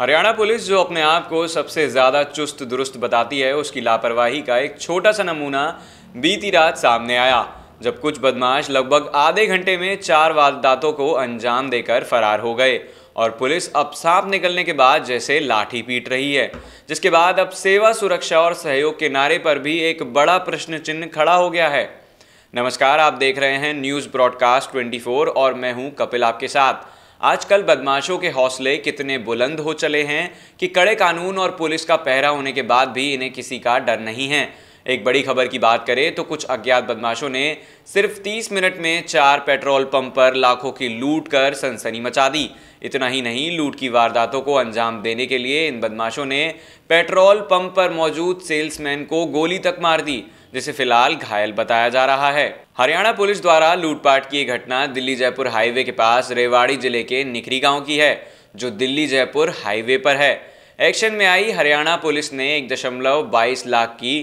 Haryana police जो अपने आप को सबसे ज़्यादा चुस्त दुरुस्त बताती है उसकी लापरवाही का एक छोटा सा नमूना बीती रात सामने आया जब कुछ बदमाश लगभग आधे घंटे में चार वारदातों को अंजाम देकर फरार हो गए और पुलिस अब सांप निकलने के बाद जैसे लाठी पीट रही है जिसके बाद अब सेवा सुरक्षा और सहयोग के नारे पर भी एक बड़ा प्रश्न चिन्ह खड़ा हो गया है नमस्कार आप देख रहे हैं न्यूज़ ब्रॉडकास्ट 24 और मैं हूं कपिल आपके साथ आजकल बदमाशों के हौसले कितने बुलंद हो चले हैं कि कड़े कानून और पुलिस का पहरा होने के बाद भी इन्हें किसी का डर नहीं है एक बड़ी खबर की बात करें तो कुछ अज्ञात बदमाशों ने सिर्फ 30 मिनट में चार पेट्रोल पंप पर लाखों की लूट कर सनसनी मचा दी इतना ही नहीं लूट की वारदातों को अंजाम देने के लिए इन बदमाशों ने पेट्रोल पंप पर मौजूद सेल्समैन को गोली तक मार दी जिसे फिलहाल घायल बताया जा रहा है हरियाणा पुलिस द्वारा लूटपाट की घटना दिल्ली जयपुर हाईवे के पास रेवाड़ी जिले के निखरी गांव की है जो दिल्ली जयपुर हाईवे पर है एक्शन में आई हरियाणा पुलिस ने एक दशमलव बाईस लाख की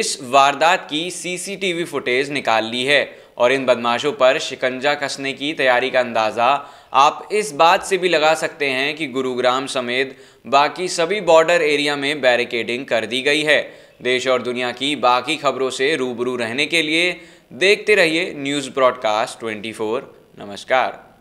इस वारदात की सीसीटीवी फुटेज निकाल ली है और इन बदमाशों पर शिकंजा कसने की तैयारी का अंदाज़ा आप इस बात से भी लगा सकते हैं कि गुरुग्राम समेत बाकी सभी बॉर्डर एरिया में बैरिकेडिंग कर दी गई है देश और दुनिया की बाकी खबरों से रूबरू रहने के लिए देखते रहिए न्यूज़ ब्रॉडकास्ट 24 नमस्कार